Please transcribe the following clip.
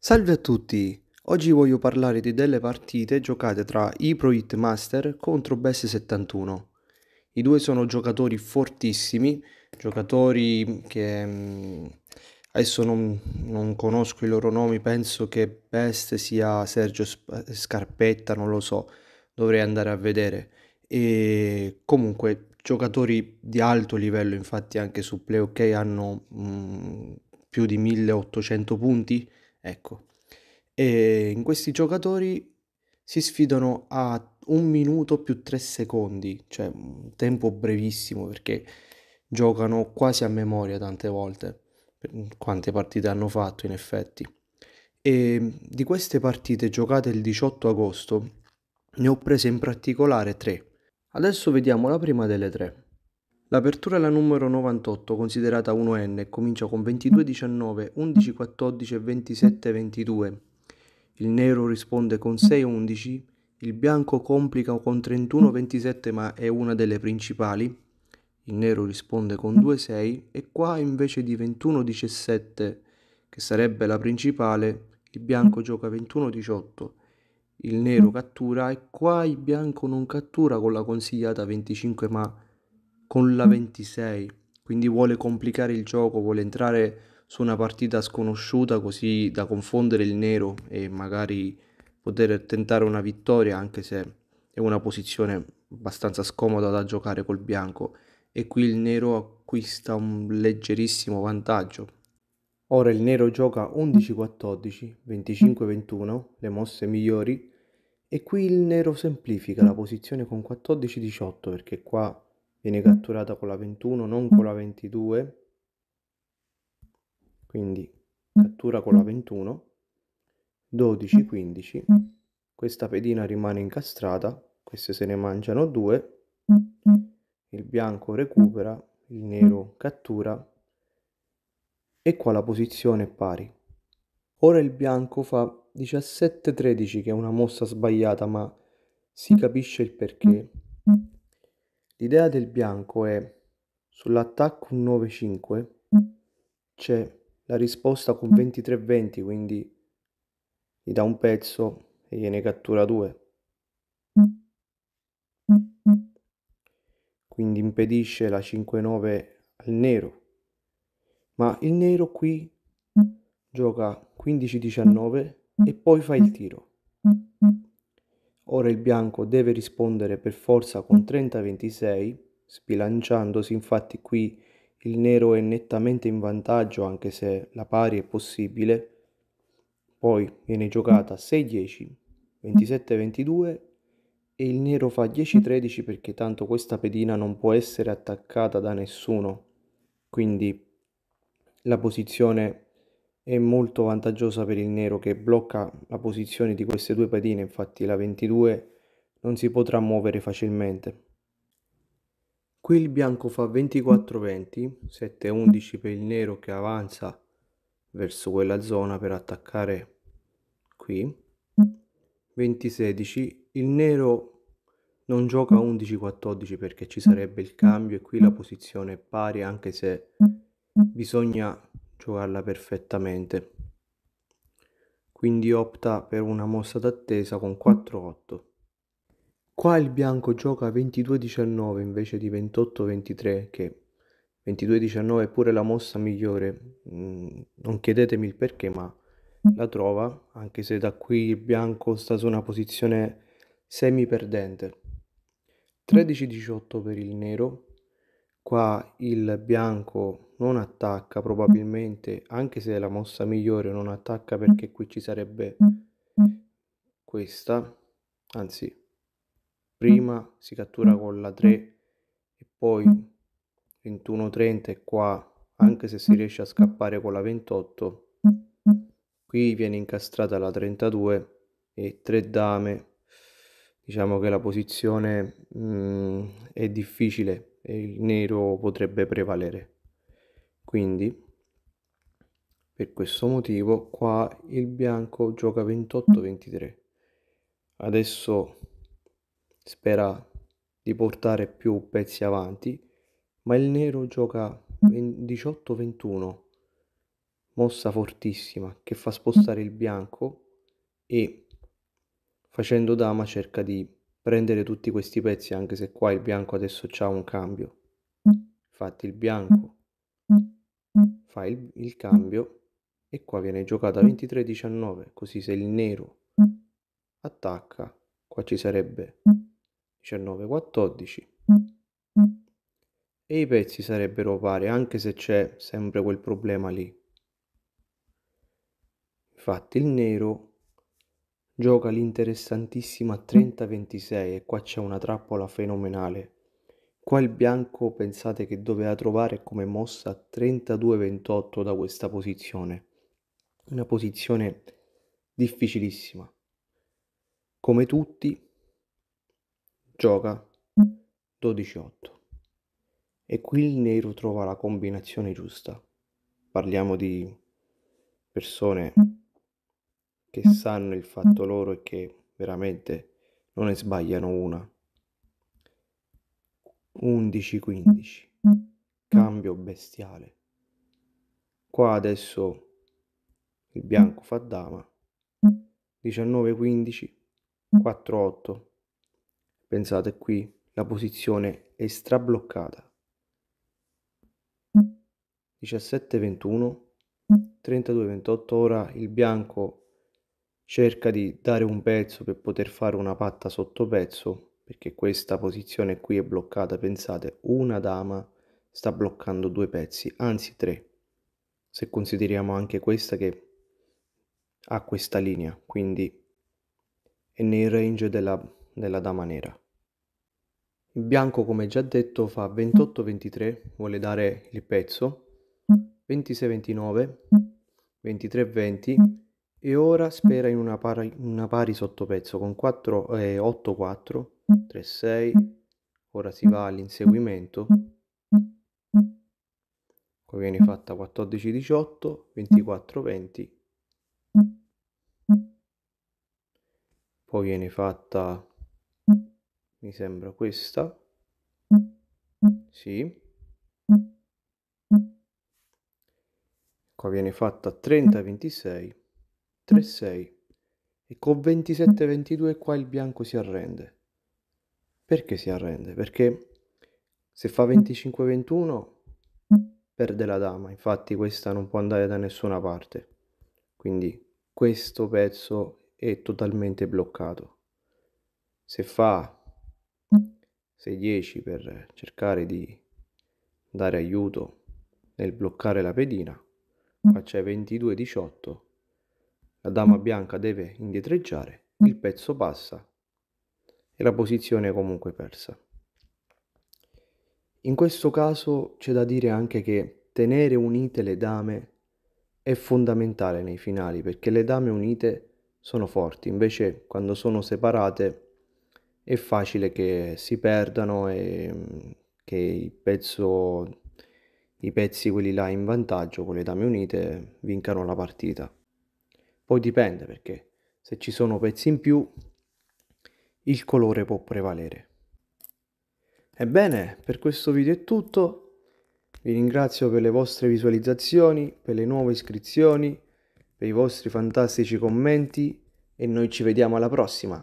Salve a tutti! Oggi voglio parlarvi delle partite giocate tra i Pro Hit Master contro Best 71. I due sono giocatori fortissimi, giocatori che mm, adesso non, non conosco i loro nomi, penso che Best sia Sergio Scarpetta, non lo so, dovrei andare a vedere. E comunque giocatori di alto livello, infatti anche su Play OK hanno mh, mm, più di 1800 punti Ecco. E in questi giocatori si sfidano a un minuto più tre secondi, cioè un tempo brevissimo perché giocano quasi a memoria tante volte, quante partite hanno fatto in effetti. E di queste partite giocate il 18 agosto ne ho prese in particolare tre. Adesso vediamo la prima delle tre. L'apertura è la numero 98, considerata 1N, e comincia con 22-19, 11-14 e 27-22. Il nero risponde con 6-11, il bianco complica con 31-27 ma è una delle principali. Il nero risponde con 2-6 e qua invece di 21-17, che sarebbe la principale, il bianco gioca 21-18. Il nero cattura e qua il bianco non cattura con la consigliata 25 ma con la 26, mm. quindi vuole complicare il gioco, vuole entrare su una partita sconosciuta così da confondere il nero e magari poter tentare una vittoria anche se è una posizione abbastanza scomoda da giocare col bianco e qui il nero acquista un leggerissimo vantaggio. Ora il nero gioca 11-14, 25-21, le mosse migliori e qui il nero semplifica la mm. posizione con 14-18 perché qua viene mm. catturata con la 21, non mm. con la 22, quindi mm. cattura con la 21, 12, 15, questa pedina rimane incastrata, queste se ne mangiano due, il bianco recupera, il nero cattura e qua la posizione è pari. Ora il bianco fa 17-13 che è una mossa sbagliata ma si capisce il perché L'idea del bianco è sull'attacco 9-5 mm. c'è la risposta con 23-20, mm. quindi gli dà un pezzo e gliene cattura due. Mm. Quindi impedisce la 5-9 al nero. Ma il nero qui gioca 15-19 e poi fa il tiro. Ora il bianco deve rispondere per forza con 30-26, sbilanciandosi infatti qui il nero è nettamente in vantaggio anche se la pari è possibile. Poi viene giocata 6-10, 27-22 e il nero fa 10-13 perché tanto questa pedina non può essere attaccata da nessuno. Quindi la posizione è molto vantaggiosa per il nero che blocca la posizione di queste due pedine, infatti la 22 non si potrà muovere facilmente. Qui il bianco fa 24-20, 7-11 per il nero che avanza verso quella zona per attaccare qui. 20-16, il nero non gioca 11-14 perché ci sarebbe il cambio e qui la posizione è pari anche se bisogna giocarla perfettamente. Quindi opta per una mossa d'attesa con 4-8. Qua il bianco gioca 22-19 invece di 28-23 che 22-19 è pure la mossa migliore. Mm, non chiedetemi il perché, ma la trova, anche se da qui il bianco sta su una posizione semi perdente. 13-18 per il nero, Qua il bianco non attacca probabilmente, anche se è la mossa migliore non attacca perché qui ci sarebbe questa, anzi prima si cattura con la 3 e poi 21-30 e qua anche se si riesce a scappare con la 28 qui viene incastrata la 32 e 3 dame diciamo che la posizione mh, mm, è difficile e il nero potrebbe prevalere. Quindi per questo motivo qua il bianco gioca 28-23. Adesso spera di portare più pezzi avanti, ma il nero gioca 18-21. Mossa fortissima che fa spostare il bianco e facendo dama cerca di prendere tutti questi pezzi, anche se qua il bianco adesso c'ha un cambio. Infatti mm. il mm. bianco mm. fa il, il cambio e qua viene giocata 23-19, così se il nero attacca, qua ci sarebbe 19-14 e i pezzi sarebbero pari anche se c'è sempre quel problema lì. Infatti il nero Gioca l'interessantissima 30-26 e qua c'è una trappola fenomenale. Qua il bianco pensate che doveva trovare come mossa 32-28 da questa posizione. Una posizione difficilissima. Come tutti, gioca 12-8. E qui il nero trova la combinazione giusta. Parliamo di persone che mm. sanno il mm. fatto loro e che veramente non ne sbagliano una. 11-15. Mm. Cambio bestiale. Qua adesso il bianco fa dama. 19-15. 4-8. Pensate qui, la posizione è strabloccata. 17-21. 32-28. Ora il bianco cerca di dare un pezzo per poter fare una patta sotto pezzo perché questa posizione qui è bloccata, pensate, una dama sta bloccando due pezzi, anzi tre, se consideriamo anche questa che ha questa linea, quindi è nel range della, della dama nera. Il bianco, come già detto, fa 28-23, vuole dare il pezzo, 26-29, mm. 23-20 e ora spera in una pari, una pari sottopezzo con 4 eh, 8 4 3 6 ora si va all'inseguimento qui viene fatta 14 18 24 20 poi viene fatta mi sembra questa sì qua viene fatta 30 26 3-6 e con 27-22 mm. qua il bianco si arrende. Perché si arrende? Perché se fa 25-21 mm. mm. perde la dama, infatti questa non può andare da nessuna parte. Quindi questo pezzo è totalmente bloccato. Se fa 6-10 per cercare di dare aiuto nel bloccare la pedina, qua c'è 22-18 la dama bianca deve indietreggiare, mm. il pezzo passa e la posizione è comunque persa. In questo caso c'è da dire anche che tenere unite le dame è fondamentale nei finali perché le dame unite sono forti, invece quando sono separate è facile che si perdano e mm, che pezzo, i pezzi quelli là in vantaggio con le dame unite vincano la partita. Poi dipende perché se ci sono pezzi in più il colore può prevalere. Ebbene, per questo video è tutto. Vi ringrazio per le vostre visualizzazioni, per le nuove iscrizioni, per i vostri fantastici commenti e noi ci vediamo alla prossima.